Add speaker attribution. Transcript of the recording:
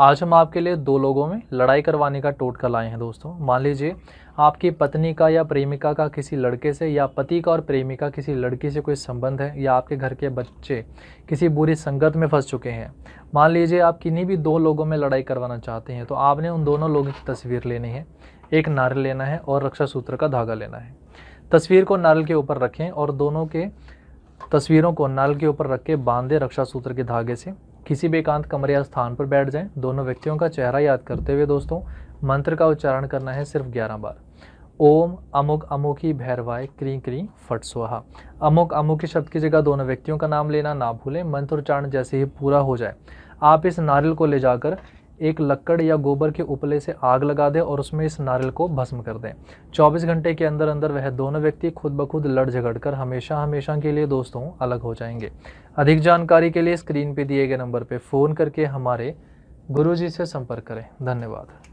Speaker 1: आज हम आपके लिए दो लोगों में लड़ाई करवाने का टोटका लाए हैं दोस्तों मान लीजिए आपकी पत्नी का या प्रेमिका का किसी लड़के से या पति का और प्रेमिका किसी लड़की से कोई संबंध है या आपके घर के बच्चे किसी बुरी संगत में फंस चुके हैं मान लीजिए आप किन्हीं भी दो लोगों में लड़ाई करवाना चाहते हैं तो आपने उन दोनों लोगों की तस्वीर लेनी है एक नारियल लेना है और रक्षा सूत्र का धागा लेना है तस्वीर को नारियल के ऊपर रखें और दोनों के तस्वीरों को नारियल के ऊपर रख के बांधे रक्षा सूत्र के धागे से किसी भी एकांत कमरे या स्थान पर बैठ जाएं दोनों व्यक्तियों का चेहरा याद करते हुए दोस्तों मंत्र का उच्चारण करना है सिर्फ ग्यारह बार ओम अमुक अमुखी भैरवाय क्री क्री फट स्वाहा अमुक अमुखी शब्द की जगह दोनों व्यक्तियों का नाम लेना ना भूलें मंत्र उच्चारण जैसे ही पूरा हो जाए आप इस नारियल को ले जाकर एक लकड़ या गोबर के उपले से आग लगा दें और उसमें इस नारियल को भस्म कर दें 24 घंटे के अंदर अंदर वह दोनों व्यक्ति खुद ब खुद लड़ झगड़ कर हमेशा हमेशा के लिए दोस्तों अलग हो जाएंगे अधिक जानकारी के लिए स्क्रीन पर दिए गए नंबर पर फ़ोन करके हमारे गुरु जी से संपर्क करें धन्यवाद